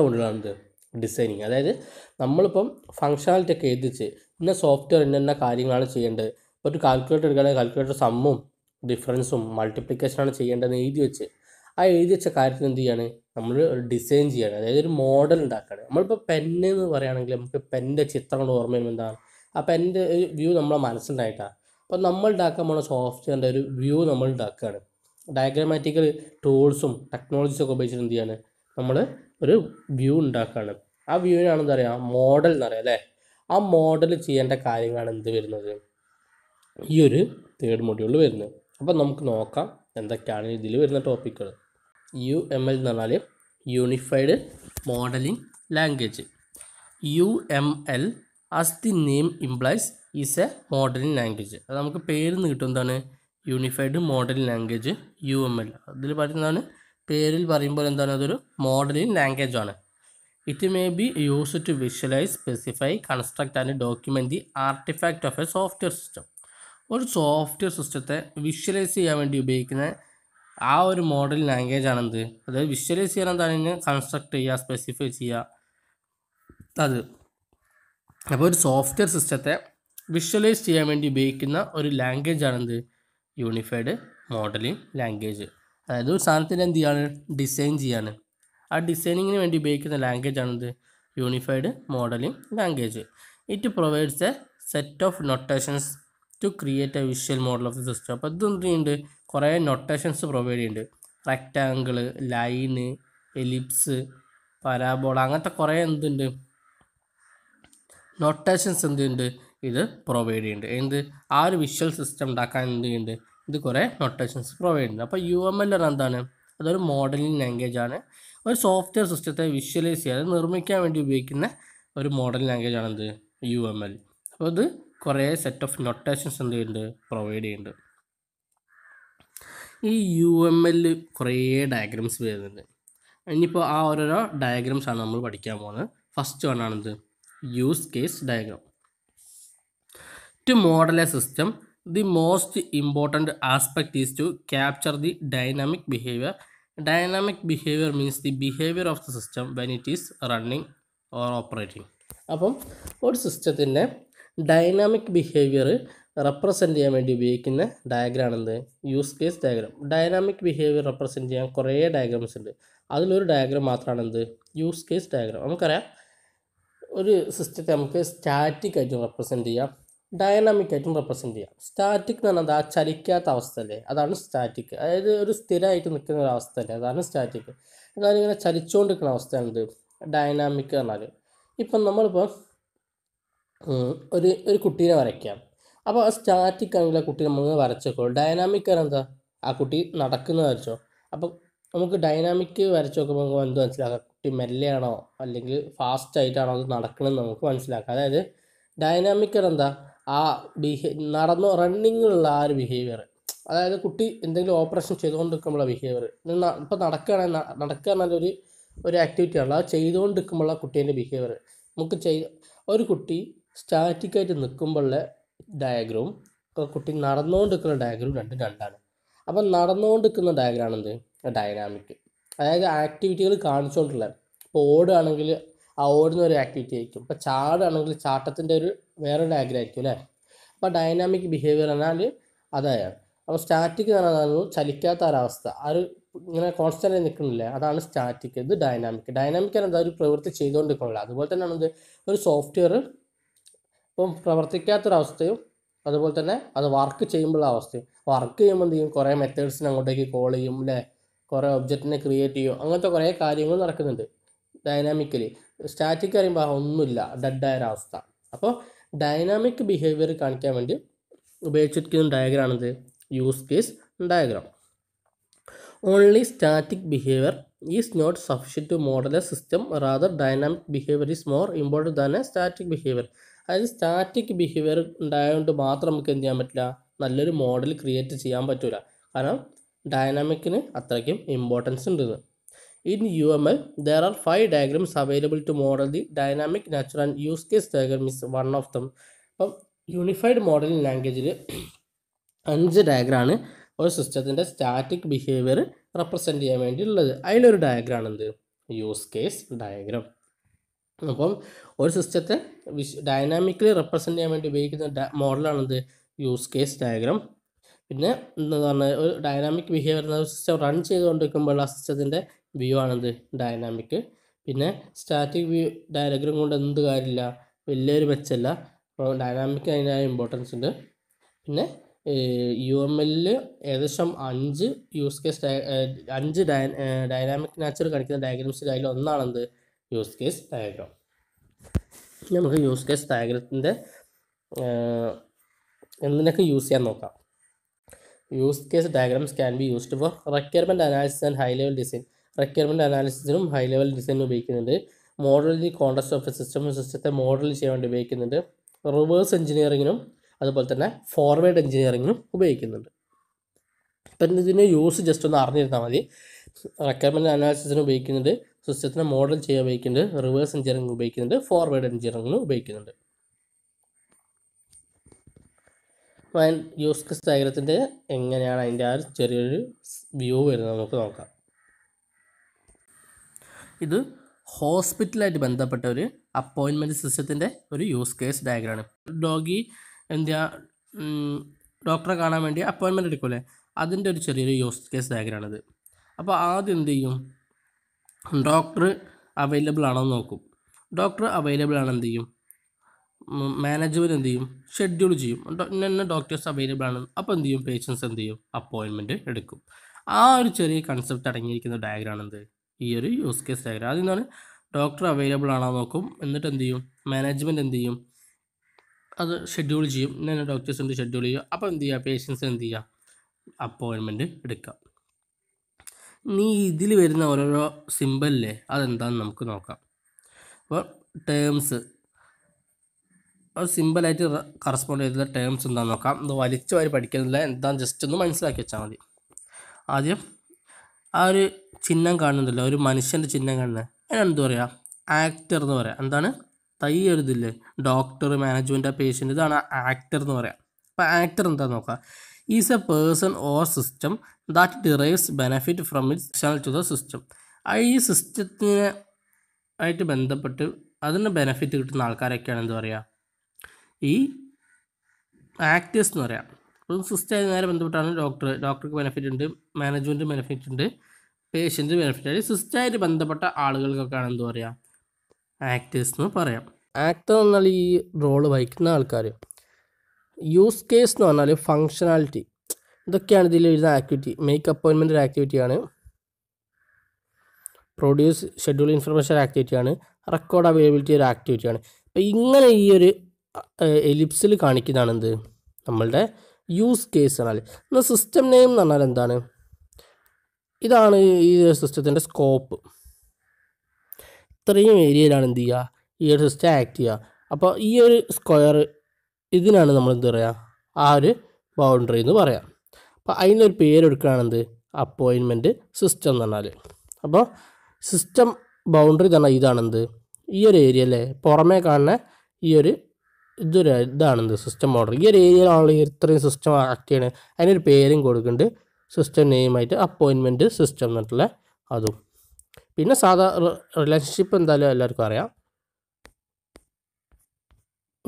കൊണ്ടുള്ളത് designing അതായത് നമ്മളിപ്പം functionality ഒക്കെ എഴുതിച്ച് ഇന്ന സോഫ്റ്റ്വെയർ ഇന്ന കാര്യങ്ങളാണ് ചെയ്യേണ്ടത് ഒരു കാൽക്കുലേറ്റർ എടുക്കുകയാണെങ്കിൽ കാൽക്കുലേറ്റർ സമ്മും ഡിഫറൻസും മൾട്ടിപ്ലിക്കേഷനാണ് ചെയ്യേണ്ടതെന്ന് എഴുതി വെച്ച് ആ എഴുതി വെച്ച കാര്യത്തിന് എന്ത് ചെയ്യാണ് നമ്മൾ ഡിസൈൻ ചെയ്യുകയാണ് അതായത് ഒരു മോഡൽ ഉണ്ടാക്കുകയാണ് നമ്മളിപ്പോൾ പെന്ന് എന്ന് പറയുകയാണെങ്കിൽ നമുക്ക് പെൻ്റെ ചിത്രങ്ങൾ ഓർമ്മ വരുമ്പോൾ എന്താണ് ആ പെൻ്റെ ഒരു വ്യൂ നമ്മളെ മനസ്സിലായിട്ടാണ് അപ്പോൾ നമ്മൾ ഉണ്ടാക്കാൻ പോകുന്ന സോഫ്റ്റ്വെയറിൻ്റെ ഒരു വ്യൂ നമ്മൾ ഉണ്ടാക്കുകയാണ് ഡയഗ്രാമാറ്റിക്കൽ ടൂൾസും ടെക്നോളജീസും ഒക്കെ ഉപയോഗിച്ചിട്ട് എന്ത് ചെയ്യാണ് നമ്മൾ ഒരു വ്യൂ ഉണ്ടാക്കുകയാണ് ആ വ്യൂവിനാണെന്ന് പറയാം മോഡൽ എന്ന് പറയുക അല്ലേ ആ മോഡൽ ചെയ്യേണ്ട കാര്യങ്ങളാണ് എന്ത് വരുന്നത് ഈ ഒരു തേർഡ് മൊഡ്യൂളിൽ വരുന്നത് അപ്പോൾ നമുക്ക് നോക്കാം എന്തൊക്കെയാണ് ഇതിൽ വരുന്ന ടോപ്പിക്കുകൾ യു എം എൽ എന്ന് പറഞ്ഞാൽ unified modelling language U M L as the name implies is a modelling language അത് നമുക്ക് പേര് നിന്ന് കിട്ടും എന്താണ് unified modelling language U M L അതിൽ പറയുന്നതാണ് പേരിൽ പറയുമ്പോൾ എന്താണ് അതൊരു മോഡലിംഗ് ലാംഗ്വേജ് ആണ് it may be use to visualise specify construct and document the artifact of a software system ഒരു സോഫ്റ്റ്വെയർ സിസ്റ്റത്തെ വിഷ്വലൈസ് ചെയ്യാൻ വേണ്ടി ഉപയോഗിക്കുന്ന ആ ഒരു മോഡൽ ലാംഗ്വേജ് ആണെന്ത് അതായത് വിഷ്വലൈസ് ചെയ്യാൻ എന്താണ് കൺസ്ട്രക്ട് ചെയ്യുക സ്പെസിഫൈ ചെയ്യുക അത് അപ്പോൾ ഒരു സോഫ്റ്റ്വെയർ സിസ്റ്റത്തെ വിഷ്വലൈസ് ചെയ്യാൻ വേണ്ടി ഉപയോഗിക്കുന്ന ഒരു ലാംഗ്വേജ് ആണെന്ത് യൂണിഫൈഡ് മോഡലിംഗ് ലാംഗ്വേജ് അതായത് ഒരു സാധനത്തിൻ്റെ എന്ത് ചെയ്യാണ് ഡിസൈൻ ചെയ്യാണ് ആ ഡിസൈനിങ്ങിന് വേണ്ടി ഉപയോഗിക്കുന്ന ലാംഗ്വേജ് ആണത് unified modelling language it provides a set of notations to create a visual model of the system അപ്പോൾ ഇതെന്തുണ്ട് കുറേ നൊട്ടേഷൻസ് പ്രൊവൈഡ് ചെയ്യുന്നുണ്ട് റെക്റ്റാങ്കിള് ലൈന് എലിപ്സ് പരാബോള അങ്ങനത്തെ കുറേ എന്തുണ്ട് നൊട്ടേഷൻസ് എന്തുണ്ട് ഇത് പ്രൊവൈഡ് ചെയ്യുന്നുണ്ട് എന്ത് ആ ഒരു വിഷ്വൽ സിസ്റ്റം ഉണ്ടാക്കാൻ എന്ത് ചെയ്യുന്നുണ്ട് ഇത് കുറേ നൊട്ടേഷൻസ് പ്രൊവൈഡ് ചെയ്യുന്നത് അപ്പോൾ യു എം എൽ എന്ന് എന്താണ് അതൊരു മോഡലിംഗ് ലാംഗ്വേജ് ആണ് ഒരു സോഫ്റ്റ്വെയർ സിസ്റ്റത്തെ വിഷ്വലൈസ് ചെയ്യാതെ നിർമ്മിക്കാൻ വേണ്ടി ഉപയോഗിക്കുന്ന ഒരു മോഡൽ ലാംഗ്വേജ് ആണ് എന്ത് യു എം എൽ അപ്പോൾ ഇത് കുറേ സെറ്റ് ഓഫ് നൊട്ടേഷൻസ് എന്ത് ചെയ്യുന്നുണ്ട് പ്രൊവൈഡ് ചെയ്യുന്നുണ്ട് ഈ യു എം എൽ കുറേ ഡയഗ്രാംസ് വരുന്നുണ്ട് ഇനിയിപ്പോൾ ആ ഓരോരോ ഡയഗ്രാംസ് ആണ് നമ്മൾ പഠിക്കാൻ പോകുന്നത് ഫസ്റ്റ് വണ്ണാണിത് use case diagram to model a system the most important aspect is to capture the dynamic behaviour dynamic behaviour means the behaviour of the system when it is running or operating അപ്പം ഒരു സിസ്റ്റത്തിൻ്റെ dynamic behaviour represent ചെയ്യാൻ വേണ്ടി ഉപയോഗിക്കുന്ന diagram എന്ത് use case diagram dynamic behaviour represent ചെയ്യാൻ കുറേ diagrams ഉണ്ട് അതിലൊരു ഡയഗ്രാം മാത്രമാണ് എന്ത് യൂസ് കേസ് ഡയഗ്രാം നമുക്കറിയാം ഒരു സിസ്റ്റത്തെ നമുക്ക് സ്റ്റാറ്റിക് ആയിട്ട് റെപ്രസെൻ്റ് ചെയ്യാം ആയിട്ടും റെപ്രസെൻ്റ് ചെയ്യാം സ്റ്റാറ്റിക് എന്ന് പറഞ്ഞാൽ ആ ചലിക്കാത്ത അല്ലേ അതാണ് സ്റ്റാറ്റിക് അതായത് ഒരു സ്ഥിരമായിട്ട് നിൽക്കുന്ന ഒരു അല്ലേ അതാണ് സ്റ്റാറ്റിക് എന്നാലും ഇങ്ങനെ ചലിച്ചുകൊണ്ടിരിക്കുന്ന അവസ്ഥയാണിത് ഡയനാമിക് എന്ന് പറഞ്ഞാൽ ഇപ്പം നമ്മളിപ്പോൾ ഒരു ഒരു കുട്ടീനെ വരയ്ക്കാം അപ്പോൾ ആ സ്റ്റാറ്റിക് ആണെങ്കിൽ ആ കുട്ടി നമ്മൾ വരച്ചേക്കോ ഡയനാമിക് ആണ് എന്താ ആ കുട്ടി നടക്കുന്നത് വരച്ചോ അപ്പോൾ നമുക്ക് ഡയനാമിക് വരച്ച് നോക്കുമ്പോൾ നമുക്ക് എന്ത് മനസ്സിലാക്കാം കുട്ടി മെല്ലെയാണോ അല്ലെങ്കിൽ ഫാസ്റ്റ് ആയിട്ടാണോ അത് നടക്കണമെന്ന് നമുക്ക് മനസ്സിലാക്കാം അതായത് ഡയനാമിക്കർ എന്താ ആ ബിഹേ നടന്ന് റണ്ണിങ്ങുള്ള ആ ഒരു ബിഹേവിയർ അതായത് കുട്ടി എന്തെങ്കിലും ഓപ്പറേഷൻ ചെയ്തുകൊണ്ടിരിക്കുമ്പോഴുള്ള ബിഹേവിയർ ഇപ്പോൾ നടക്കുകയാണെങ്കിൽ നടക്കുക എന്നൊരു ഒരു ആക്ടിവിറ്റി ആണല്ലോ അത് ചെയ്തുകൊണ്ടിരിക്കുമ്പോഴുള്ള കുട്ടീൻ്റെ ബിഹേവിയർ നമുക്ക് ചെയ് ഒരു കുട്ടി സ്റ്റാറ്റിക്കായിട്ട് നിൽക്കുമ്പോഴുള്ള ഡയഗ്രവും കുട്ടി നടന്നുകൊണ്ടിരിക്കുന്ന ഡയഗ്രവും രണ്ടും രണ്ടാണ് അപ്പം നടന്നുകൊണ്ടിരിക്കുന്ന ഡയഗ്രാം എന്ത് ഡൈനാമിക് അതായത് ആക്ടിവിറ്റികൾ കാണിച്ചുകൊണ്ടുള്ള ഇപ്പോൾ ഓടുകയാണെങ്കിൽ ആ ഓടുന്ന ഒരു ആക്ടിവിറ്റി ആയിരിക്കും ഇപ്പം ചാടാണെങ്കിൽ ചാട്ടത്തിൻ്റെ ഒരു വേറെ ഡയഗ്രാം ആയിരിക്കും അല്ലേ അപ്പോൾ ഡൈനാമിക് ബിഹേവിയർ എന്നാൽ അതായത് അപ്പോൾ സ്റ്റാറ്റിക് എന്ന് പറയുന്നത് ചലിക്കാത്ത ഒരവസ്ഥ ആ ഒരു ഇങ്ങനെ കോൺസ്റ്റൻ്റ് നിൽക്കുന്നില്ല അതാണ് സ്റ്റാറ്റിക് ഇത് ഡൈനാമിക് ഡൈനാമിക് എന്താ ഒരു പ്രവൃത്തി ചെയ്തുകൊണ്ടിരിക്കുന്നില്ല അതുപോലെ തന്നെയാണ് ഇത് ഒരു സോഫ്റ്റ്വെയർ ഇപ്പം പ്രവർത്തിക്കാത്തൊരവസ്ഥയും അതുപോലെ തന്നെ അത് വർക്ക് ചെയ്യുമ്പോഴുള്ള അവസ്ഥയും വർക്ക് ചെയ്യുമ്പോൾ എന്ത് ചെയ്യും കുറേ മെത്തേഡ്സിനെ അങ്ങോട്ടേക്ക് കോൾ ചെയ്യും അല്ലേ കുറേ ഒബ്ജക്റ്റിനെ ക്രിയേറ്റ് ചെയ്യും അങ്ങനത്തെ കുറേ കാര്യങ്ങൾ നടക്കുന്നുണ്ട് ഡൈനാമിക്കലി സ്റ്റാറ്റിക് പറയുമ്പോൾ ഒന്നുമില്ല ഡെഡായ ഒരവസ്ഥ അപ്പോൾ ഡൈനാമിക് ബിഹേവിയർ കാണിക്കാൻ വേണ്ടി ഉപയോഗിച്ചിരിക്കുന്ന ഡയഗ്രാണിത് use case diagram only static behaviour is not sufficient to model a system rather dynamic behaviour is more important than a static behaviour അതായത് സ്റ്റാറ്റിക് ബിഹേവിയർ ഉണ്ടായതുകൊണ്ട് മാത്രം നമുക്ക് എന്ത് ചെയ്യാൻ പറ്റില്ല നല്ലൊരു മോഡൽ ക്രിയേറ്റ് ചെയ്യാൻ പറ്റില്ല കാരണം ഡൈനാമിക്കിന് അത്രയ്ക്കും ഇമ്പോർട്ടൻസ് ഉണ്ട് In UML, there are five diagrams available to model the dynamic nature and use case diagram is one of them. അപ്പം യൂണിഫൈഡ് മോഡലിംഗ് ലാംഗ്വേജിൽ അഞ്ച് ഡയഗ്രാണ് ഒരു സിസ്റ്റത്തിൻ്റെ സ്റ്റാറ്റിക് ബിഹേവിയർ റെപ്രസെൻ്റ് ചെയ്യാൻ വേണ്ടി ഉള്ളത് അതിലൊരു ഡയഗ്രാണ് എന്ത് യൂസ് കേസ് ഡയഗ്രാം അപ്പം ഒരു സിസ്റ്റത്തെ വിശ് ഡൈനാമിക്കലി റെപ്രസെൻ്റ് ചെയ്യാൻ വേണ്ടി ഉപയോഗിക്കുന്ന മോഡലാണെന്ത് യൂസ് കേസ് ഡയഗ്രാം പിന്നെ എന്താ പറഞ്ഞാൽ ഒരു ഡൈനാമിക് ബിഹേവിയർ സിസ്റ്റം റൺ ചെയ്തുകൊണ്ടിരിക്കുമ്പോൾ ആ സിസ്റ്റത്തിൻ്റെ വ്യൂ ആണെന്ത് ഡയനാമിക് പിന്നെ സ്റ്റാറ്റിക് വ്യൂ ഡയഗ്രം കൊണ്ട് എന്ത് കാര്യമില്ല വലിയൊരു മെച്ചല്ല അപ്പോൾ ഡയനാമിക് അതിനായ ഇമ്പോർട്ടൻസ് ഉണ്ട് പിന്നെ യു എം എല്ലിൽ ഏകദേശം അഞ്ച് യൂസ് കേസ് അഞ്ച് ഡയ ഡയനാമിക് നാച്ചർ കാണിക്കുന്ന ഡയഗ്രാംസിൽ അതിൽ ഒന്നാണെന്ത് യൂസ് കേസ് ഡയഗ്രാം നമുക്ക് യൂസ് കേസ് ഡയഗ്രത്തിൻ്റെ എന്തിനൊക്കെ യൂസ് ചെയ്യാൻ നോക്കാം use case diagrams can be used for requirement analysis and high level design requirement അനാലിസിസിനും ഹൈ ലെവൽ ഡിസൈനും ഉപയോഗിക്കുന്നുണ്ട് model the context of a system സിസ്റ്റത്തെ മോഡൽ ചെയ്യാൻ വേണ്ടി ഉപയോഗിക്കുന്നുണ്ട് റിവേഴ്സ് എഞ്ചിനീയറിങ്ങിനും അതുപോലെ തന്നെ ഫോർവേഡ് എഞ്ചിനീയറിങ്ങിനും ഉപയോഗിക്കുന്നുണ്ട് അപ്പം ഇതിൻ്റെ യൂസ് ജസ്റ്റ് ഒന്ന് അറിഞ്ഞിരുന്നാൽ മതി റെക്കമെൻഡ് അനാലിസിസിന് ഉപയോഗിക്കുന്നുണ്ട് സിസ്റ്റത്തിനെ മോഡൽ ചെയ്യാൻ ഉപയോഗിക്കുന്നുണ്ട് റിവേഴ്സ് എഞ്ചിനീയറിംഗ് ഉപയോഗിക്കുന്നുണ്ട് ഫോർവേഡ് എഞ്ചിനീയറിംഗിനും ഉപയോഗിക്കുന്നുണ്ട് യൂസ്കസ് ഡയഗ്രത്തിൻ്റെ എങ്ങനെയാണ് അതിൻ്റെ ആ ഒരു ചെറിയൊരു വ്യൂ വരുന്നത് നമുക്ക് നോക്കാം ഇത് ഹോസ്പിറ്റലായിട്ട് ബന്ധപ്പെട്ട ഒരു അപ്പോയിൻമെൻറ്റ് സിസ്റ്റത്തിൻ്റെ ഒരു യൂസ് കേസ് ഡയഗ്രാണ് ഡോഗി എന്താ ഡോക്ടറെ കാണാൻ വേണ്ടി അപ്പോയിൻമെൻ്റ് എടുക്കൂലേ അതിൻ്റെ ഒരു ചെറിയൊരു യൂസ് കേസ് ഡയഗ്രാണിത് അപ്പോൾ ആദ്യം എന്ത് ചെയ്യും ഡോക്ടർ അവൈലബിൾ ആണോ എന്ന് നോക്കും ഡോക്ടർ അവൈലബിൾ ആണ് എന്ത് ചെയ്യും മാനേജ്മെൻറ്റ് എന്ത് ചെയ്യും ഷെഡ്യൂൾ ചെയ്യും ഇന്ന ഡോക്ടേഴ്സ് അവൈലബിൾ ആണ് അപ്പോൾ എന്ത് ചെയ്യും പേഷ്യൻസ് എന്ത് ചെയ്യും അപ്പോയിൻമെൻറ്റ് എടുക്കും ആ ഒരു ചെറിയ കൺസെപ്റ്റ് അടങ്ങിയിരിക്കുന്ന ഡയഗ്രാണ് എന്ത് ഈ ഒരു യൂസ് കേസ് ഡയഗ്രാം ആദ്യം എന്താണ് ഡോക്ടർ അവൈലബിൾ ആണോ നോക്കും എന്നിട്ട് എന്ത് ചെയ്യും മാനേജ്മെൻറ്റ് എന്ത് ചെയ്യും അത് ഷെഡ്യൂൾ ചെയ്യും ഇന്ന ഡോക്ടേഴ്സ് ഉണ്ട് ഷെഡ്യൂൾ ചെയ്യുക അപ്പോൾ എന്ത് ചെയ്യുക പേഷ്യൻസ് എന്ത് ചെയ്യുക അപ്പോയിൻമെൻറ്റ് എടുക്കുക നീ ഇതിൽ വരുന്ന ഓരോരോ സിമ്പലില്ലേ അതെന്താണെന്ന് നമുക്ക് നോക്കാം അപ്പോൾ ടേംസ് സിമ്പിളായിട്ട് കറസ്പോണ്ട് ചെയ്ത ടേംസ് എന്താണെന്ന് നോക്കാം ഇത് വലിച്ചു വാരി പഠിക്കുന്നില്ല എന്താണെന്ന് ജസ്റ്റ് ഒന്ന് മനസ്സിലാക്കി വെച്ചാൽ മതി ആദ്യം ആ ഒരു ചിഹ്നം കാണുന്നുണ്ടല്ലോ ഒരു മനുഷ്യൻ്റെ ചിഹ്നം കാണുന്നത് അതിനെന്ത് പറയുക ആക്ടർ എന്ന് പറയാം എന്താണ് തൈ എഴുതില്ലേ ഡോക്ടർ മാനേജ്മെൻ്റ് ആ പേഷ്യൻ്റ് ഇതാണ് ആക്ടർ എന്ന് പറയാം അപ്പോൾ ആക്ടർ എന്താ നോക്കുക is a person or system that derives benefit from it to the system ഈ സിസ്റ്റത്തിന് ആയിട്ട് ബന്ധപ്പെട്ട് അതിന് ബെനഫിറ്റ് കിട്ടുന്ന ആൾക്കാരൊക്കെയാണ് എന്താ പറയുക ഈ ആക്ടേഴ്സ് എന്ന് പറയാം നമുക്ക് സിസ്റ്റമായി നേരെ ബന്ധപ്പെട്ടാണ് ഡോക്ടർ ഡോക്ടർക്ക് ബെനിഫിറ്റ് ഉണ്ട് മാനേജ്മെൻറ്റ് ബെനിഫിറ്റ് ഉണ്ട് പേഷ്യൻറ്റ് ബെനിഫിറ്റ് അതായത് സിസ്റ്റായിട്ട് ബന്ധപ്പെട്ട ആളുകൾക്കൊക്കെയാണ് എന്താ പറയുക ആക്ടേഴ്സ് എന്ന് പറയാം ആക്ടർ എന്നാൽ ഈ റോള് വഹിക്കുന്ന ആൾക്കാർ യൂസ് കേസ് എന്ന് പറഞ്ഞാൽ ഫങ്ഷണാലിറ്റി ഇതൊക്കെയാണ് ഇതിൽ എഴുതുന്ന ആക്ടിവിറ്റി മേക്ക് അപ്പോയിൻമെൻ്റ് ഒരു ആക്ടിവിറ്റിയാണ് പ്രൊഡ്യൂസ് ഷെഡ്യൂൾ ഇൻഫർമേഷൻ ആക്ടിവിറ്റിയാണ് റെക്കോർഡ് അവൈലബിലിറ്റി ഒരു ആക്ടിവിറ്റിയാണ് അപ്പോൾ ഇങ്ങനെ ഈ ഒരു എലിപ്സിൽ കാണിക്കുന്നതാണ് എന്ത് നമ്മളുടെ യൂസ് കേസ് എന്നാൽ എന്നാൽ സിസ്റ്റം നെയിം എന്ന് പറഞ്ഞാൽ എന്താണ് ഇതാണ് ഈ സിസ്റ്റത്തിൻ്റെ സ്കോപ്പ് ഇത്രയും ഏരിയയിലാണ് എന്ത് ചെയ്യുക ഈ ഒരു സിസ്റ്റം ആക്ട് ചെയ്യുക അപ്പോൾ ഈ ഒരു സ്ക്വയർ ഇതിനാണ് നമ്മൾ എന്ത് പറയുക ആ ഒരു ബൗണ്ടറി എന്ന് പറയാം അപ്പോൾ അതിനൊരു പേരെടുക്കുകയാണെന്ത് അപ്പോയിൻമെൻറ്റ് സിസ്റ്റം എന്ന് പറഞ്ഞാൽ അപ്പോൾ സിസ്റ്റം ബൗണ്ടറി തന്നെ ഇതാണെന്ത് ഈ ഒരു ഏരിയ അല്ലേ പുറമേ കാണുന്ന ഈ ഒരു ഇതൊരു ഇതാണെന്ത് സിസ്റ്റം മോഡൽ ഈ ഒരു ഏരിയയിലാണല്ലോ ഇത്രയും സിസ്റ്റം ആക്ട് ചെയ്യണത് അതിനൊരു പേരും കൊടുക്കുന്നുണ്ട് സിസ്റ്റം നെയിമായിട്ട് അപ്പോയിൻമെൻറ്റ് സിസ്റ്റം എന്നിട്ടുള്ള അതും പിന്നെ സാധാ റിലേഷൻഷിപ്പ് എന്തായാലും എല്ലാവർക്കും അറിയാം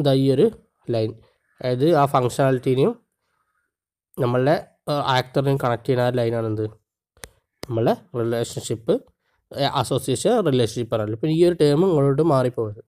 ഇതാ ഈ ഒരു ലൈൻ അതായത് ആ ഫങ്ഷണാലിറ്റീനെയും നമ്മളുടെ ആക്ടറിനെയും കണക്ട് ചെയ്യുന്ന ആ ലൈനാണെന്ത് നമ്മളെ റിലേഷൻഷിപ്പ് അസോസിയേഷൻ റിലേഷൻഷിപ്പ് പറയുന്നത് പിന്നെ ഈ ഒരു ടേം ഇങ്ങോട്ട് മാറിപ്പോയത്